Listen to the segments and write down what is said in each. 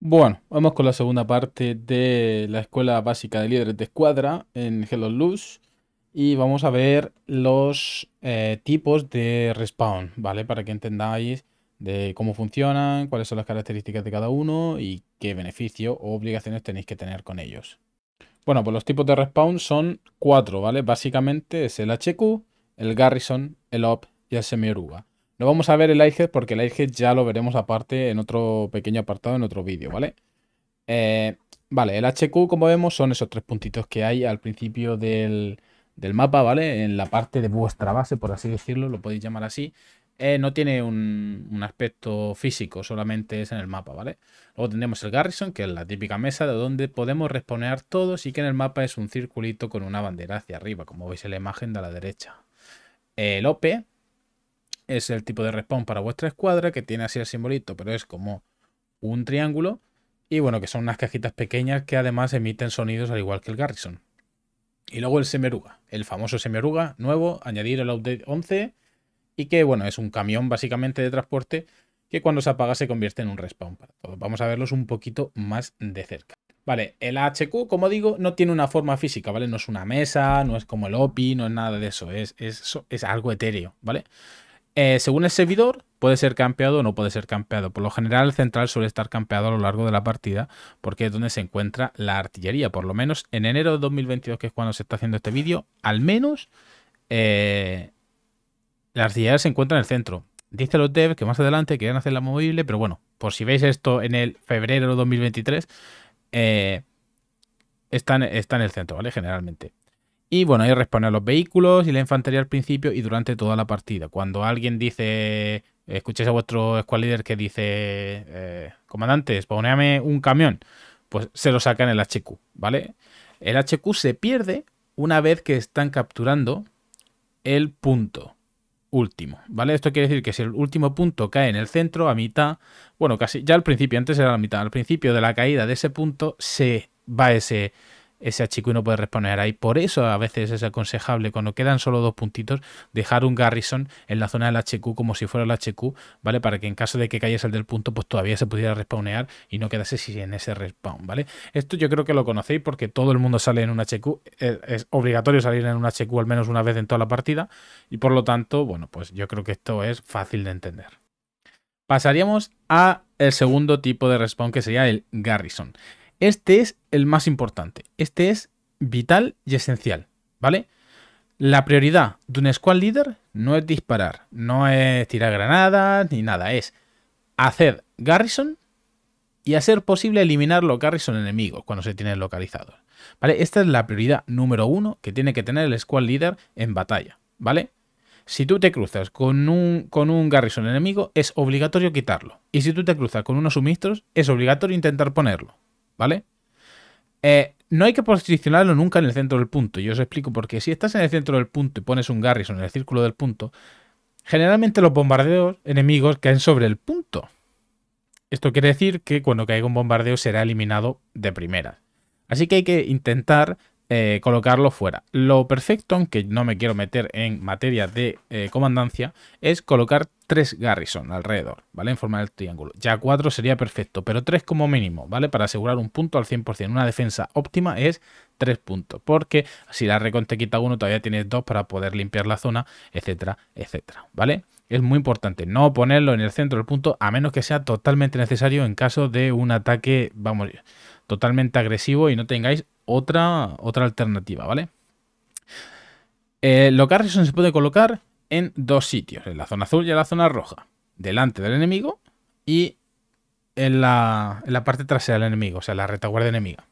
Bueno, vamos con la segunda parte de la Escuela Básica de Líderes de Escuadra en Hello Loose. Y vamos a ver los eh, tipos de respawn, ¿vale? Para que entendáis de cómo funcionan, cuáles son las características de cada uno y qué beneficio o obligaciones tenéis que tener con ellos. Bueno, pues los tipos de respawn son cuatro, ¿vale? Básicamente es el HQ, el Garrison, el OP y el Semioruga. No vamos a ver el Airhead porque el Airhead ya lo veremos aparte en otro pequeño apartado, en otro vídeo, ¿vale? Eh, vale, el HQ, como vemos, son esos tres puntitos que hay al principio del, mapa, ¿vale? En la parte de vuestra base, por así decirlo, lo podéis llamar así. Eh, no tiene un, aspecto físico, solamente es en el mapa, ¿vale? Luego tendremos el Garrison, que es la típica mesa de donde podemos responder todos y que en el mapa es un circulito con una bandera hacia arriba, como veis en la imagen de la derecha. El OP, es el tipo de respawn para vuestra escuadra, que tiene así el simbolito, pero es como un triángulo. Y bueno, que son unas cajitas pequeñas que además emiten sonidos al igual que el Garrison. Y luego el Semeruga, el famoso Semeruga nuevo, Añadir el update 11, y que bueno, es un camión básicamente de transporte que cuando se apaga se convierte en un respawn para todos. Vamos a verlos un poquito más de cerca. Vale, el HQ, como digo, no tiene una forma física, ¿vale? No es una mesa, no es como el OPI, no es nada de eso, es, es algo etéreo, ¿vale? Eh, según el servidor, puede ser campeado o no puede ser campeado. Por lo general, el central suele estar campeado a lo largo de la partida, porque es donde se encuentra la artillería. Por lo menos en enero de 2022, que es cuando se está haciendo este vídeo, al menos eh, la artillería se encuentra en el centro. Dice los devs que más adelante querían hacerla movible, pero bueno, por si veis esto en el febrero de 2023, eh, está, en, está en el centro, ¿vale? Generalmente. Y bueno, ahí a los vehículos y la infantería al principio y durante toda la partida. Cuando alguien dice, escuchéis a vuestro squad leader que dice, eh, comandante, spawneame un camión, pues se lo sacan el HQ, ¿vale? El HQ se pierde una vez que están capturando el punto último, ¿vale? Esto quiere decir que si el último punto cae en el centro, a mitad, bueno, casi ya al principio, antes era la mitad, al principio de la caída de ese punto se va ese ese HQ no puede responder ahí. Por eso a veces es aconsejable, cuando quedan solo dos puntitos, dejar un Garrison en la zona del HQ como si fuera el HQ, ¿vale? Para que en caso de que cayese el del punto, pues todavía se pudiera respawnear y no quedase sin ese respawn, ¿vale? Esto yo creo que lo conocéis porque todo el mundo sale en un HQ, eh, es obligatorio salir en un HQ al menos una vez en toda la partida y por lo tanto, bueno, pues yo creo que esto es fácil de entender. Pasaríamos a el segundo tipo de respawn que sería el Garrison. Este es el más importante. Este es vital y esencial, ¿vale? La prioridad de un squad leader no es disparar, no es tirar granadas ni nada, es hacer garrison y hacer posible eliminar los garrison enemigos cuando se tienen localizados. ¿Vale? Esta es la prioridad número uno que tiene que tener el squad leader en batalla, ¿vale? Si tú te cruzas con un, con un garrison enemigo, es obligatorio quitarlo. Y si tú te cruzas con unos suministros, es obligatorio intentar ponerlo, ¿vale? Eh, no hay que posicionarlo nunca en el centro del punto. Yo os explico porque si estás en el centro del punto y pones un Garrison en el círculo del punto, generalmente los bombardeos enemigos caen sobre el punto. Esto quiere decir que cuando caiga un bombardeo será eliminado de primera. Así que hay que intentar eh, colocarlo fuera. Lo perfecto, aunque no me quiero meter en materia de eh, comandancia, es colocar tres garrison alrededor, ¿vale? En forma de triángulo. Ya cuatro sería perfecto, pero tres como mínimo, ¿vale? Para asegurar un punto al 100%. Una defensa óptima es tres puntos, porque si la reconte quita uno, todavía tienes dos para poder limpiar la zona, etcétera, etcétera, ¿vale? Es muy importante no ponerlo en el centro del punto, a menos que sea totalmente necesario en caso de un ataque, vamos, totalmente agresivo y no tengáis otra, otra alternativa, ¿vale? Eh, lo se puede colocar en dos sitios, en la zona azul y en la zona roja, delante del enemigo y en la, parte trasera del enemigo, o sea, la retaguardia enemiga.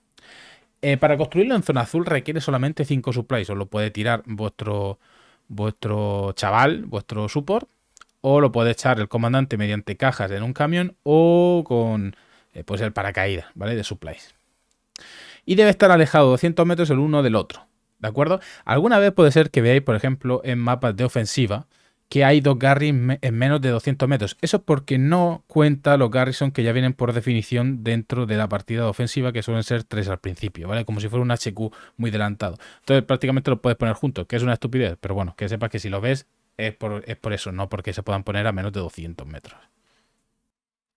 Eh, para construirlo en zona azul requiere solamente 5 supplies, o lo puede tirar vuestro, vuestro chaval, vuestro support, o lo puede echar el comandante mediante cajas en un camión o con eh, pues el paracaídas, ¿vale? De supplies y debe estar alejado 200 metros el uno del otro. ¿De acuerdo? Alguna vez puede ser que veáis, por ejemplo, en mapas de ofensiva, que hay dos garrisons en menos de 200 metros. Eso es porque no cuenta los Garrison que ya vienen por definición dentro de la partida de ofensiva, que suelen ser tres al principio, ¿vale? Como si fuera un HQ muy adelantado. Entonces prácticamente lo puedes poner juntos, que es una estupidez, pero bueno, que sepas que si lo ves es por, es por eso, no porque se puedan poner a menos de 200 metros.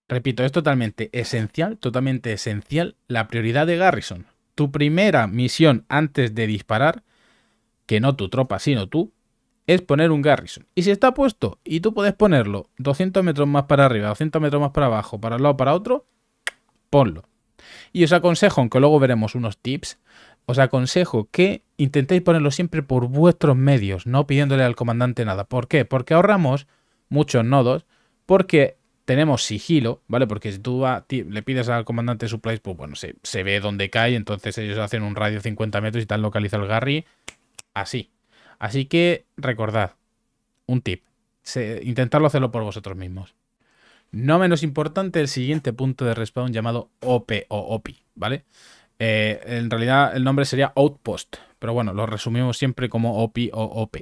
Repito, es totalmente esencial, totalmente esencial la prioridad de Garrison tu primera misión antes de disparar, que no tu tropa, sino tú, es poner un garrison. Y si está puesto y tú puedes ponerlo 200 metros más para arriba, 200 metros más para abajo, para el lado, para otro, ponlo. Y os aconsejo, aunque luego veremos unos tips, os aconsejo que intentéis ponerlo siempre por vuestros medios, no pidiéndole al comandante nada. ¿Por qué? Porque ahorramos muchos nodos, porque tenemos sigilo, ¿vale? Porque si tú le pides al comandante de supplies, pues bueno, se, ve dónde cae, entonces ellos hacen un radio 50 metros y tal localiza el Garry así. Así que recordad, un tip, intentadlo hacerlo por vosotros mismos. No menos importante el siguiente punto de respawn llamado OP o OPI, ¿vale? Eh, en realidad el nombre sería Outpost, pero bueno, lo resumimos siempre como OPI o OP.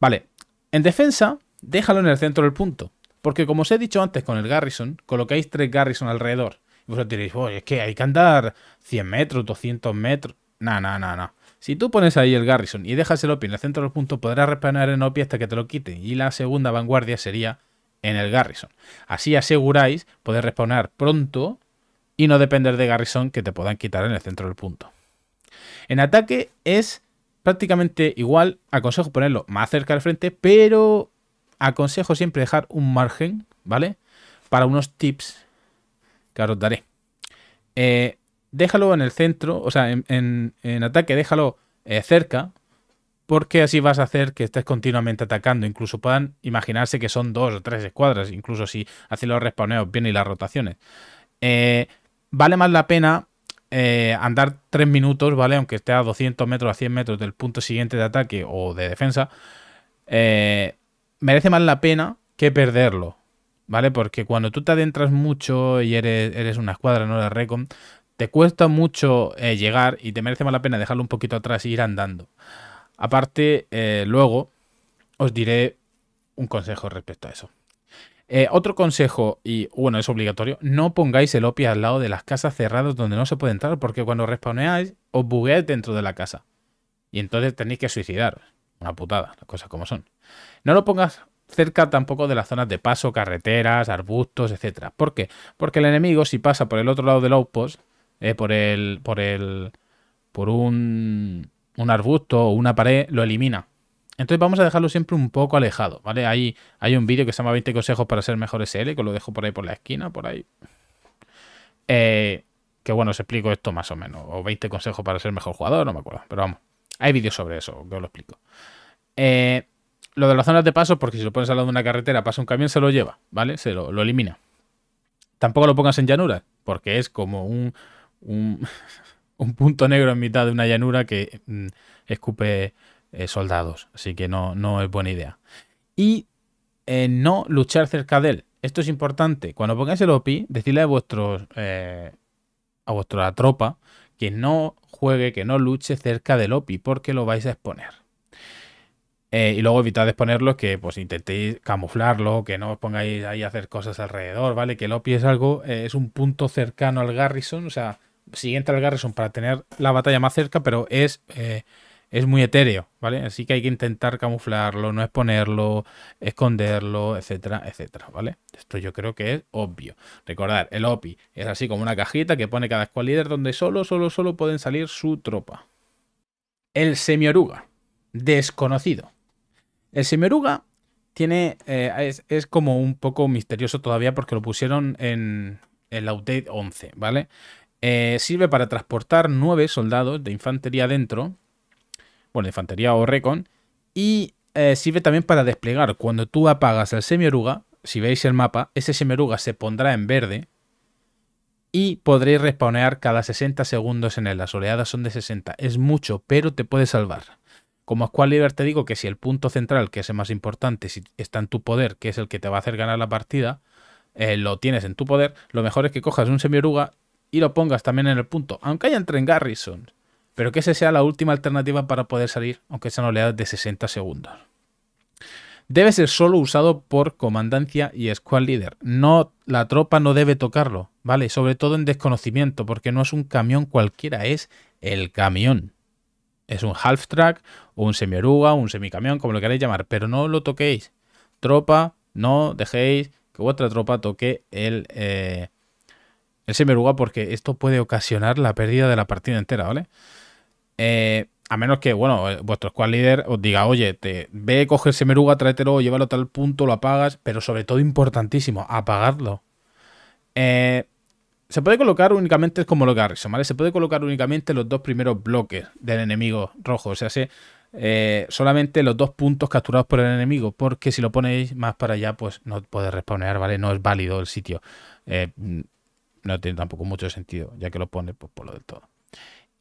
Vale, en defensa, déjalo en el centro del punto. Porque como os he dicho antes con el Garrison, colocáis tres Garrison alrededor. Y vosotros diréis, es que hay que andar 100 metros, 200 metros. No, no, no, no. Si tú pones ahí el Garrison y dejas el OPI en el centro del punto, podrás respawnar en OPI hasta que te lo quiten. Y la segunda vanguardia sería en el Garrison. Así aseguráis poder respawnar pronto y no depender de Garrison que te puedan quitar en el centro del punto. En ataque es prácticamente igual, aconsejo ponerlo más cerca al frente, pero aconsejo siempre dejar un margen, ¿vale? Para unos tips que ahora os daré. Eh, déjalo en el centro, o sea, en, ataque déjalo eh, cerca, porque así vas a hacer que estés continuamente atacando. Incluso puedan imaginarse que son dos o tres escuadras, incluso si hacen los respawneos bien y las rotaciones. Eh, vale más la pena andar tres minutos, ¿vale? Aunque esté a 200 metros, a 100 metros del punto siguiente de ataque o de defensa. Eh, merece más la pena que perderlo, ¿vale? Porque cuando tú te adentras mucho y eres, eres una escuadra, no la recon, te cuesta mucho eh, llegar y te merece más la pena dejarlo un poquito atrás e ir andando. Aparte, eh, luego os diré un consejo respecto a eso. Eh, otro consejo, y bueno, es obligatorio, no pongáis el OPI al lado de las casas cerradas donde no se puede entrar, porque cuando respawnáis, os bugueáis dentro de la casa. Y entonces tenéis que suicidar. Una putada, las cosas como son. No lo pongas cerca tampoco de las zonas de paso, carreteras, arbustos, etc. ¿Por qué? Porque el enemigo, si pasa por el otro lado del outpost, eh, por el. por el. por un. un arbusto o una pared, lo elimina. Entonces vamos a dejarlo siempre un poco alejado, ¿vale? Hay, hay un vídeo que se llama 20 consejos para ser mejor SL, que lo dejo por ahí por la esquina, por ahí. Eh, que bueno, os explico esto más o menos. O 20 consejos para ser mejor jugador, no me acuerdo. Pero vamos. Hay vídeos sobre eso, que os lo explico. Eh, lo de las zonas de paso, porque si lo pones al lado de una carretera, pasa un camión, se lo lleva, ¿vale? Se lo, elimina. Tampoco lo pongas en llanura, porque es como un, un, punto negro en mitad de una llanura que mm, escupe eh, soldados. Así que no, no es buena idea. Y eh, no luchar cerca de él. Esto es importante. Cuando pongáis el OP, decidle a vuestros a vuestra tropa que no juegue, que no luche cerca del OPI, porque lo vais a exponer. Eh, y luego evitad exponerlo, que pues intentéis camuflarlo, que no os pongáis ahí a hacer cosas alrededor, ¿vale? Que el OPI es algo, eh, es un punto cercano al Garrison, o sea, siguiente al Garrison para tener la batalla más cerca, pero es eh, es muy etéreo, ¿vale? Así que hay que intentar camuflarlo, no exponerlo, esconderlo, etcétera, etcétera, ¿vale? Esto yo creo que es obvio. Recordar, el OPI es así como una cajita que pone cada squad líder donde solo, solo, solo pueden salir su tropa. El semioruga, desconocido. El semioruga tiene, eh, es, como un poco misterioso todavía porque lo pusieron en el update 11, ¿vale? Eh, sirve para transportar nueve soldados de infantería dentro bueno, infantería o recon, y eh, sirve también para desplegar. Cuando tú apagas el semioruga, si veis el mapa, ese semioruga se pondrá en verde y podréis respawnear cada 60 segundos en él. Las oleadas son de 60. Es mucho, pero te puede salvar. Como Squad Leader te digo que si el punto central, que es el más importante, si está en tu poder, que es el que te va a hacer ganar la partida, eh, lo tienes en tu poder, lo mejor es que cojas un semioruga y lo pongas también en el punto, aunque hayan en Garrison pero que esa sea la última alternativa para poder salir, aunque sea una oleada de 60 segundos. Debe ser solo usado por comandancia y squad leader. No, la tropa no debe tocarlo, ¿vale? Sobre todo en desconocimiento, porque no es un camión cualquiera, es el camión. Es un half track, o un semioruga, un semicamión, como lo queráis llamar, pero no lo toquéis. Tropa, no dejéis que otra tropa toque el, eh, el semioruga, porque esto puede ocasionar la pérdida de la partida entera, ¿vale? Eh, a menos que, bueno, eh, vuestro squad leader os diga, oye, te ve, coge ese meruga, tráetelo, llévalo a tal punto, lo apagas, pero sobre todo importantísimo, apagarlo eh, se puede colocar únicamente, es como lo Garrison, ¿vale? Se puede colocar únicamente los dos primeros bloques del enemigo rojo, o sea, se, solamente los dos puntos capturados por el enemigo, porque si lo ponéis más para allá, pues no puede respawnear, ¿vale? No es válido el sitio. no tiene tampoco mucho sentido, ya que lo pone pues, por lo del todo.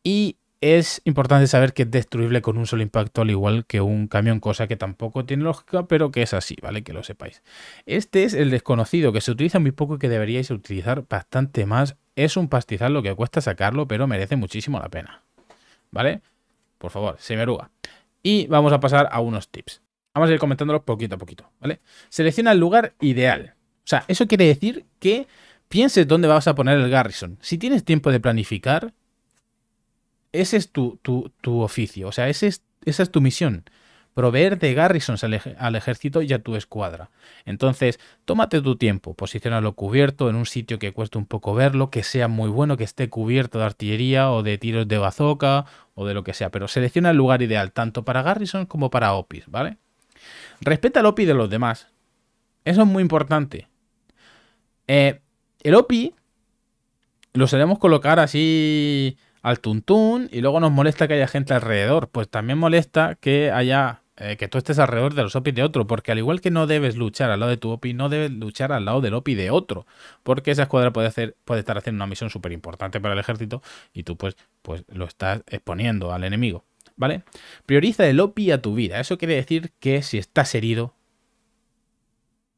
Y es importante saber que es destruible con un solo impacto, al igual que un camión, cosa que tampoco tiene lógica, pero que es así, ¿vale? Que lo sepáis. Este es el desconocido, que se utiliza muy poco y que deberíais utilizar bastante más. Es un pastizal lo que cuesta sacarlo, pero merece muchísimo la pena. ¿Vale? Por favor, se me Y vamos a pasar a unos tips. Vamos a ir comentándolos poquito a poquito, ¿vale? Selecciona el lugar ideal. O sea, eso quiere decir que pienses dónde vas a poner el garrison. Si tienes tiempo de planificar, ese es tu, oficio, o sea, ese esa es tu misión proveer de garrisons al, ejército y a tu escuadra. Entonces, tómate tu tiempo, posicionalo cubierto en un sitio que cueste un poco verlo, que sea muy bueno, que esté cubierto de artillería o de tiros de bazooka o de lo que sea, pero selecciona el lugar ideal tanto para Garrison como para opis, ¿vale? Respeta el opi de los demás. Eso es muy importante. Eh, el opi lo solemos colocar así al tuntún y luego nos molesta que haya gente alrededor. Pues también molesta que haya eh, que tú estés alrededor de los Opis de otro, porque al igual que no debes luchar al lado de tu OPI, no debes luchar al lado del OPI de otro, porque esa escuadra puede, hacer, puede estar haciendo una misión súper importante para el ejército y tú pues, pues lo estás exponiendo al enemigo, ¿vale? Prioriza el OPI a tu vida, eso quiere decir que si estás herido,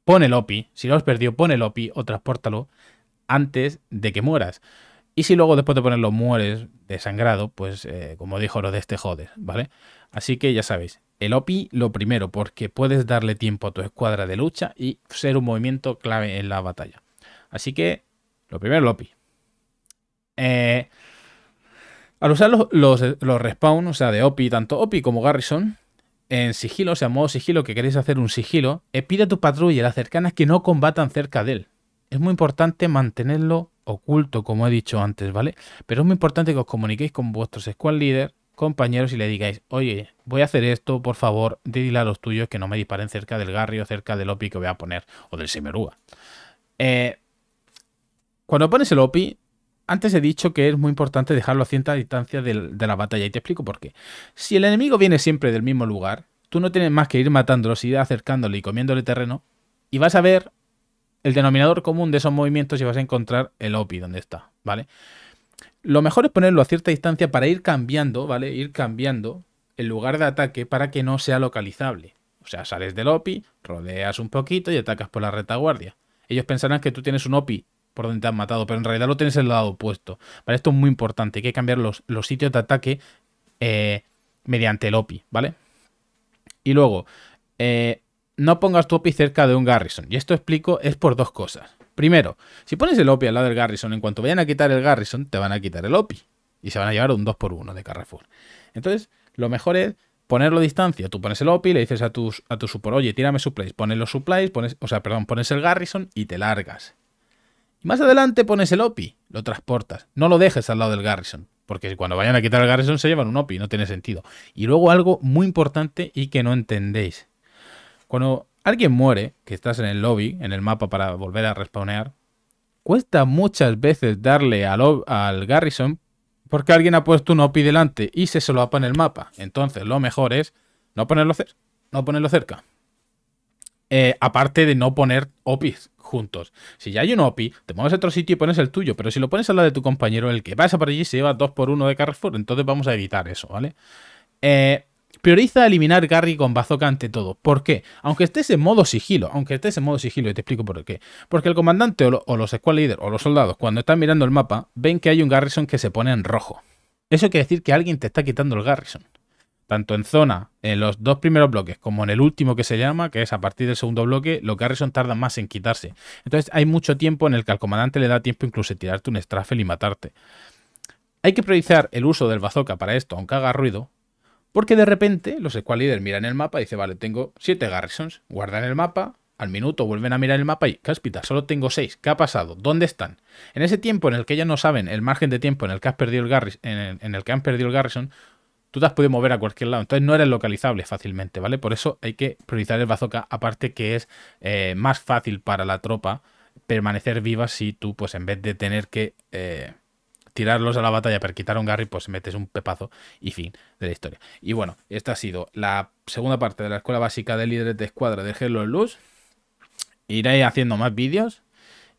pon el OPI, si lo has perdido, pon el OPI o transpórtalo antes de que mueras. Y si luego después de ponerlo mueres desangrado, pues eh, como dijo lo de este joder, ¿vale? Así que ya sabéis, el OPI lo primero, porque puedes darle tiempo a tu escuadra de lucha y ser un movimiento clave en la batalla. Así que lo primero, el OPI. Eh, al usar los, los, o sea, de OPI, tanto OPI como Garrison, en sigilo, o sea, modo sigilo, que queréis hacer un sigilo, eh, pide a tu patrulla, y las cercanas, que no combatan cerca de él. Es muy importante mantenerlo oculto, como he dicho antes, ¿vale? Pero es muy importante que os comuniquéis con vuestros squad líder, compañeros, y le digáis, oye, voy a hacer esto, por favor, dile a los tuyos que no me disparen cerca del garrio, cerca del OPI que voy a poner, o del Semerúa. Eh, cuando pones el OPI, antes he dicho que es muy importante dejarlo a cierta distancia de, la batalla, y te explico por qué. Si el enemigo viene siempre del mismo lugar, tú no tienes más que ir matándolo, y acercándole y comiéndole terreno, y vas a ver el denominador común de esos movimientos y vas a encontrar el OPI donde está, ¿vale? Lo mejor es ponerlo a cierta distancia para ir cambiando, ¿vale? Ir cambiando el lugar de ataque para que no sea localizable. O sea, sales del OPI, rodeas un poquito y atacas por la retaguardia. Ellos pensarán que tú tienes un OPI por donde te han matado, pero en realidad lo tienes en el lado opuesto. Esto es muy importante, hay que cambiar los, sitios de ataque eh, mediante el OPI, ¿vale? Y luego, eh, no pongas tu OPI cerca de un Garrison. Y esto explico es por dos cosas. Primero, si pones el OPI al lado del Garrison, en cuanto vayan a quitar el Garrison, te van a quitar el OPI. Y se van a llevar un 2x1 de Carrefour. Entonces, lo mejor es ponerlo a distancia. Tú pones el OPI, le dices a, tus, a tu support, oye, tírame supplies, pones los supplies, pones, o sea, perdón, pones el Garrison y te largas. Y más adelante pones el OPI, lo transportas. No lo dejes al lado del Garrison, porque cuando vayan a quitar el Garrison se llevan un OPI, no tiene sentido. Y luego algo muy importante y que no entendéis. Cuando alguien muere, que estás en el lobby, en el mapa para volver a respawnear, cuesta muchas veces darle al, al Garrison porque alguien ha puesto un OPI delante y se se puesto en el mapa. Entonces lo mejor es no ponerlo, no ponerlo cerca. Eh, aparte de no poner OPIs juntos. Si ya hay un OPI, te mueves a otro sitio y pones el tuyo, pero si lo pones al lado de tu compañero, el que pasa por allí se lleva 2 por 1 de Carrefour, entonces vamos a evitar eso, ¿vale? Eh, Prioriza eliminar Garry con bazooka ante todo. ¿Por qué? Aunque estés en modo sigilo, aunque estés en modo sigilo, y te explico por qué. Porque el comandante o, los squad leaders o los soldados, cuando están mirando el mapa, ven que hay un Garrison que se pone en rojo. Eso quiere decir que alguien te está quitando el Garrison. Tanto en zona, en los dos primeros bloques, como en el último que se llama, que es a partir del segundo bloque, los Garrison tardan más en quitarse. Entonces hay mucho tiempo en el que al comandante le da tiempo incluso tirarte un Straffel y matarte. Hay que priorizar el uso del bazooka para esto, aunque haga ruido, porque de repente los squad miran el mapa y dicen, vale, tengo 7 garrisons, guardan el mapa, al minuto vuelven a mirar el mapa y, cáspita, solo tengo 6, ¿qué ha pasado? ¿Dónde están? En ese tiempo en el que ya no saben el margen de tiempo en el que, has perdido el en, el, que han perdido el garrison, tú te has podido mover a cualquier lado, entonces no eres localizable fácilmente, ¿vale? Por eso hay que priorizar el bazooka, aparte que es eh, más fácil para la tropa permanecer viva si tú, pues en vez de tener que... Eh, tirarlos a la batalla para quitar un Garry, pues metes un pepazo y fin de la historia. Y bueno, esta ha sido la segunda parte de la escuela básica de líderes de escuadra de en Luz. Iré haciendo más vídeos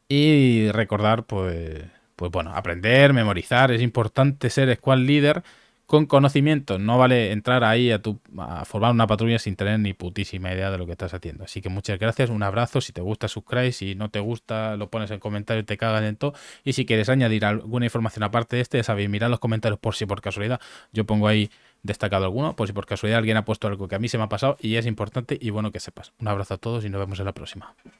y recordar, pues, pues bueno, aprender, memorizar. Es importante ser squad líder con conocimiento. No vale entrar ahí a, tu, formar una patrulla sin tener ni putísima idea de lo que estás haciendo. Así que muchas gracias, un abrazo. Si te gusta, suscríbete, Si no te gusta, lo pones en comentarios, te cagas en todo. Y si quieres añadir alguna información aparte de este, ya sabéis, mirad los comentarios por si por casualidad. Yo pongo ahí destacado alguno, por si por casualidad alguien ha puesto algo que a mí se me ha pasado y es importante y bueno que sepas. Un abrazo a todos y nos vemos en la próxima.